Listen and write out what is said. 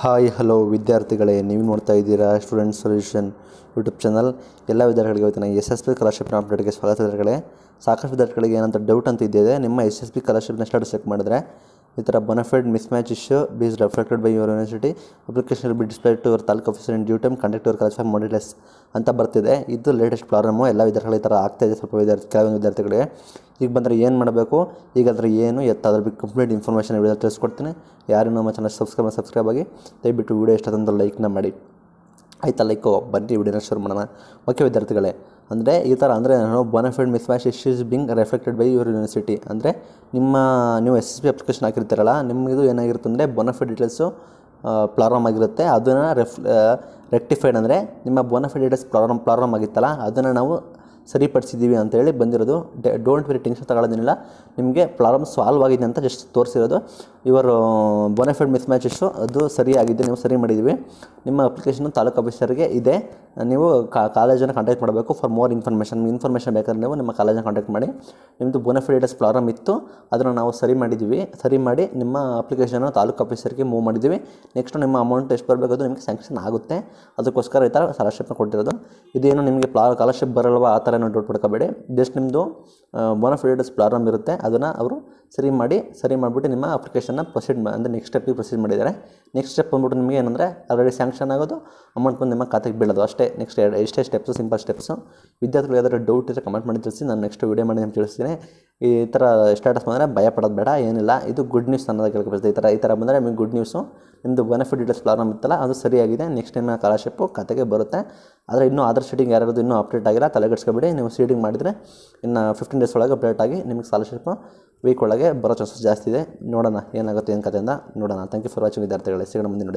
hi hello ವಿದ್ಯಾರ್ಥಿಗಳೇ ನೀವು ನೋಡ್ತಾ ಇದ್ದೀರಾ ಸ್ಟೂಡೆಂಟ್ ಸೊಲ್ಯೂಷನ್ ಯೂಟ್ಯೂಬ್ ಚಾನಲ್ ಎಲ್ಲ ವಿದ್ಯಾರ್ಥಿಗಳಿಗೆ ಇವತ್ತು ನನಗೆ ಎಸ್ ಎಸ್ ಬಿ ಸ್ಕಾಲರ್ಶಿಪ್ನ ಅಪ್ಡೇಟ್ಗೆ ಸ್ವಾಗತ ಸಾಕಷ್ಟು ವಿದ್ಯಾರ್ಥಿಗಳಿಗೆ ಏನಂತ ಡೌಟ್ ಅಂತ ಇದ್ದಿದೆ ನಿಮ್ಮ ಎಸ್ ಎಸ್ ಬಿ ಕಾಲರ್ಶಿಪ್ನ ಸ್ಟೇಟಸ್ ಚೆಕ್ ಮಾಡಿದ್ರೆ ಈ ಥರ ಬೊನಫೈಡ್ ಮಿಸ್ ಮ್ಯಾಚ್ ಇಶ್ಯೂ ಬೀಸ್ reflected by your university application be display to your taluk officer in due time conduct your collection ಮಾಡಿಲೆಸ್ ಅಂತ ಬರ್ತಿದೆ ಇದು ಲೇಟೆಸ್ಟ್ ಪ್ರಾಬ್ಲಮ್ಮು ಎಲ್ಲ ವಿದ್ಯಾರ್ಥಿಗಳು ಈ ಥರ ಆಗ್ತಾಯಿದೆ ಸ್ವಲ್ಪ ವಿದ್ಯಾರ್ಥಿ ಕೆಲವೊಂದು ವಿದ್ಯಾರ್ಥಿಗಳಿಗೆ ಈಗ ಬಂದರೆ ಏನು ಮಾಡಬೇಕು ಈಗ ಅದರ ಏನು ಅದ್ರ ಬಗ್ಗೆ ಕಂಪ್ಲೀಟ್ ಇನ್ಫಾರ್ಮೇಷನ್ ವಿಡಿಯೋ ತಿಳಿಸ್ಕೊಡ್ತೀನಿ ಯಾರು ನಮ್ಮ ಚಾನಲ್ ಸಬ್ಸ್ಕ್ರೈಬ್ ಸಬ್ಸ್ಕ್ರೈಬ್ ಆಗಿ ದಯವಿಟ್ಟು ವೀಡಿಯೋ ಇಷ್ಟ ತಂದ್ರೆ ಲೈಕ್ನ ಮಾಡಿ ಆಯ್ತಾ ಲೈಕು ಬನ್ನಿ ವಿಡಿಯೋನ ಶುರು ಮಾಡೋಣ ಓಕೆ ವಿದ್ಯಾರ್ಥಿಗಳೇ ಅಂದರೆ ಈ ಥರ ಅಂದರೆ ನಾನು miss mismatch is being reflected by your university ಅಂದರೆ ನಿಮ್ಮ ನೀವು ಎಸ್ ಎಸ್ ಬಿ ಅಪ್ಲಿಕೇಶನ್ ಹಾಕಿರ್ತೀರಲ್ಲ ನಿಮಗಿದು ಏನಾಗಿರುತ್ತೆ ಅಂದರೆ ಬೋನಫೆಡ್ ಡೀಟೇಲ್ಸು ಪ್ರಾರಂಭ ಆಗಿರುತ್ತೆ ಅದನ್ನು ರೆಫ್ ರೆಕ್ಟಿಫೈಡ್ ಅಂದರೆ ನಿಮ್ಮ ಬೋನಫೈಡ್ ಡೀಟೇಲ್ಸ್ ಪ್ರಾರಂಭ ಪ್ರಾರಂಭ ಆಗಿತ್ತಲ್ಲ ಅದನ್ನು ನಾವು ಸರಿಪಡಿಸಿದ್ದೀವಿ ಅಂತೇಳಿ ಬಂದಿರೋದು ಡೆ ಡೋಂಟ್ ವೆರಿ ಟೆನ್ಷನ್ ತಗೊಳ್ಳೋದಿಲ್ಲ ನಿಮಗೆ ಪ್ರಾಬ್ಲಮ್ ಸಾಲ್ವ್ ಆಗಿದೆ ಅಂತ ಜಸ್ಟ್ ತೋರಿಸಿರೋದು ಇವರು ಬೋನಫೈಡ್ ಮಿಸ್ ಮ್ಯಾಚಸ್ಸು ಅದು ಸರಿಯಾಗಿದೆ ನೀವು ಸರಿ ಮಾಡಿದ್ದೀವಿ ನಿಮ್ಮ ಅಪ್ಲಿಕೇಶನ್ ತಾಲೂಕು ಆಫೀಸರ್ಗೆ ಇದೆ ನೀವು ಕಾಲೇಜನ್ನು ಕಾಂಟ್ಯಾಕ್ಟ್ ಮಾಡಬೇಕು ಫಾರ್ ಮೋರ್ ಇನ್ಫಾರ್ಮೇಷನ್ ಇನ್ಫಾರ್ಮೇಷನ್ ಬೇಕಾದ್ರೆ ನೀವು ನಿಮ್ಮ ಕಾಲೇಜನ್ನು ಕಾಂಟ್ಯಾಕ್ಟ್ ಮಾಡಿ ನಿಮ್ಮದು ಬೊನಫೈಡಸ್ ಪ್ರಾಬ್ಲಮ್ ಇತ್ತು ಅದನ್ನು ನಾವು ಸರಿ ಮಾಡಿದ್ದೀವಿ ಸರಿ ಮಾಡಿ ನಿಮ್ಮ ಅಪ್ಲಿಕೇಶನನ್ನು ತಾಲೂಕು ಆಫೀಸರ್ಗೆ ಮೂವ್ ಮಾಡಿದ್ದೀವಿ ನೆಕ್ಸ್ಟ್ ನಿಮ್ಮ ಅಮೌಂಟ್ ಎಷ್ಟು ಬರಬೇಕು ಅದು ನಿಮಗೆ ಸ್ಯಾಂಕ್ಷನ್ ಆಗುತ್ತೆ ಅದಕ್ಕೋಸ್ಕರ ಈ ಥರ ಸ್ಕಾಲರ್ಶಿಪ್ನ ಕೊಟ್ಟಿರೋದು ಇದೇನು ನಿಮಗೆ ಪ್ಲಾ ಸ್ಕಾಲರ್ಶಿಪ್ ಬರಲ್ವಾ ಆ ಥರ ಅಂತ ಡೌಟ್ ಪಡ್ಕೋಬೇಡಿ ಜಸ್ಟ್ ನಿಮ್ಮದು ಬೋನಫಿಡೇಟಸ್ ಪ್ರಾಬ್ಲಮ್ ಇರುತ್ತೆ ಅದನ್ನು ಅವರು ಸರಿ ಮಾಡಿ ಸರಿ ಮಾಡಿಬಿಟ್ಟು ನಿಮ್ಮ ಅಪ್ಲಿಕೇಶನ್ನ ಪ್ರೊಸೀಡ್ ಅಂದರೆ ನೆಕ್ಸ್ಟ್ ಸ್ಟೆಪ್ಗೆ ಪ್ರೊಸೀಡ್ ಮಾಡಿದ್ದಾರೆ ನೆಕ್ಸ್ಟ್ ಸ್ಟೆಪ್ ಬಂದ್ಬಿಟ್ಟು ನಿಮಗೆ ಏನಂದರೆ ಆಲ್ರೆಡಿ ಸ್ಯಾಂಕ್ಷನ್ ಆಗೋದು ಅಮೌಂಟ್ ಬಂದು ನಿಮ್ಮ ಖಾತೆಗೆ ಬೀಳೋದು ಅಷ್ಟೇ ನೆಕ್ಸ್ಟ್ ಎಷ್ಟೇ ಸ್ಟೆಪ್ಸು ಸಿಂಪಲ್ ಸ್ಟೆಪ್ಸು ವಿದ್ಯಾರ್ಥಿಗಳು ಯಾವ್ದಾದ್ರು ಡೌಟ್ ಇದ್ದರೆ ಕಮೆಂಟ್ ಮಾಡಿ ತಿಳಿಸಿ ನಾನು ನೆಕ್ಸ್ಟ್ ವೀಡಿಯೋ ಮಾಡಿ ನಿಮ್ಗೆ ತಿಳಿಸ್ತೀನಿ ಈ ಥರ ಸ್ಟೇಟಸ್ ಬಂದರೆ ಭಯ ಪಡೋದು ಬೇಡ ಏನಿಲ್ಲ ಇದು ಗುಡ್ ನ್ಯೂಸ್ ಅನ್ನೋದು ಕೇಳ್ಕೊಬೇಕು ಈ ಥರ ಈ ಥರ ಬಂದರೆ ನಿಮಗೆ ಗುಡ್ ನ್ಯೂಸು ನಿಮ್ಮದು ಬೆನಿಫಿಟ್ ಡೀಟೇಲ್ಸ್ ಪ್ರಾರಂಭ ಇತ್ತಲ್ಲ ಅದು ಸರಿಯಾಗಿದೆ ನೆಕ್ಸ್ಟ್ ಟೈಮ್ ಸ್ಕಾಲರ್ಶಿಪ್ಪು ಕತೆಗೆ ಬರುತ್ತೆ ಆದರೆ ಇನ್ನೂ ಆಧಾರ್ ಶೀಟಿಂಗ್ ಯಾರ್ಯಾರು ಇನ್ನೂ ಅಪ್ಡೇಟ್ ಆಗಿಲ್ಲ ತಲೆಗಟ್ಸ್ಕೊಬಿಡಿ ನೀವು ಸೀಟಿಂಗ್ ಮಾಡಿದರೆ ಇನ್ನು ಫಿಫ್ಟೀನ್ ಡೇಸ್ ಒಳಗೆ ಅಪ್ಡೇಟ್ ಆಗಿ ನಿಮಗೆ ಸ್ಕಾಲರ್ಶಿಪ್ ವೀಕ್ ಒಳಗೆ ಬರೋ ಚಾನ್ಸಸ್ ಜಾಸ್ತಿ ಇದೆ ನೋಡೋಣ ಏನಾಗುತ್ತೆ ಏನು ಕಥೆಯಿಂದ ನೋಡೋಣ ಥ್ಯಾಂಕ್ ಯು ಫಾರ್ ವಾಚಿಂಗ್ ವಿದ್ಯಾರ್ಥಿಗಳೇ ಸಿಗೋಣ ಮುಂದೆ ನೋಡಿ